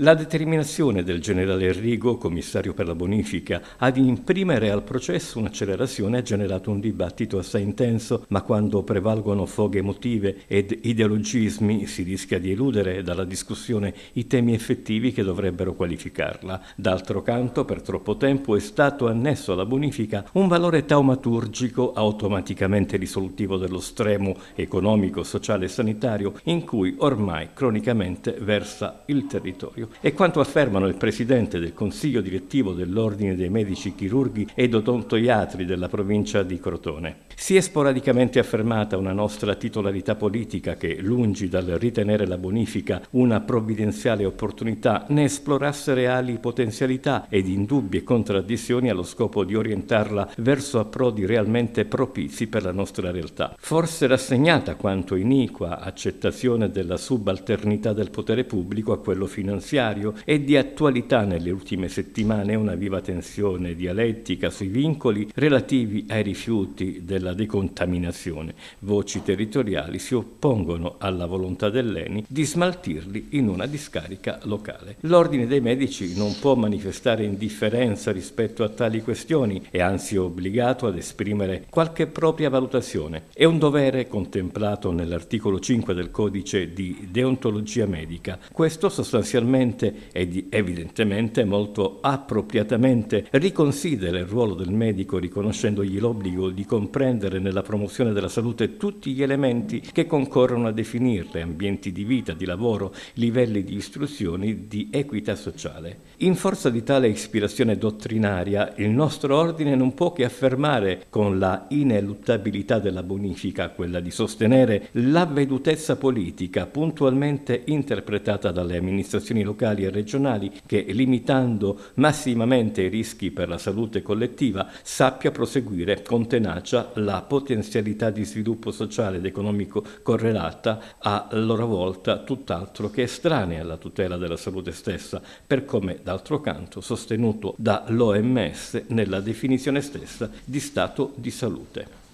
La determinazione del generale Rigo, commissario per la bonifica, ad imprimere al processo un'accelerazione ha generato un dibattito assai intenso, ma quando prevalgono foghe emotive ed ideologismi si rischia di eludere dalla discussione i temi effettivi che dovrebbero qualificarla. D'altro canto, per troppo tempo è stato annesso alla bonifica un valore taumaturgico automaticamente risolutivo dello stremo economico, sociale e sanitario in cui ormai cronicamente versa il territorio sanitario è quanto affermano il presidente del consiglio direttivo dell'Ordine dei Medici Chirurghi ed Odontoiatri della provincia di Crotone. Si è sporadicamente affermata una nostra titolarità politica che, lungi dal ritenere la bonifica una provvidenziale opportunità, ne esplorasse reali potenzialità ed indubbie contraddizioni allo scopo di orientarla verso approdi realmente propizi per la nostra realtà. Forse rassegnata quanto iniqua accettazione della subalternità del potere pubblico a quello finanziario e di attualità nelle ultime settimane una viva tensione dialettica sui vincoli relativi ai rifiuti della decontaminazione. Voci territoriali si oppongono alla volontà dell'ENI di smaltirli in una discarica locale. L'Ordine dei Medici non può manifestare indifferenza rispetto a tali questioni, e anzi è obbligato ad esprimere qualche propria valutazione. È un dovere contemplato nell'articolo 5 del codice di deontologia medica. Questo sostanzialmente e evidentemente molto appropriatamente riconsidera il ruolo del medico riconoscendogli l'obbligo di comprendere includere nella promozione della salute tutti gli elementi che concorrono a definirle, ambienti di vita, di lavoro, livelli di istruzione, di equità sociale. In forza di tale ispirazione dottrinaria, il nostro ordine non può che affermare con la ineluttabilità della bonifica, quella di sostenere l'avvedutezza politica puntualmente interpretata dalle amministrazioni locali e regionali che, limitando massimamente i rischi per la salute collettiva, sappia proseguire con tenacia la la potenzialità di sviluppo sociale ed economico correlata a loro volta tutt'altro che estranea alla tutela della salute stessa, per come d'altro canto sostenuto dall'OMS nella definizione stessa di stato di salute.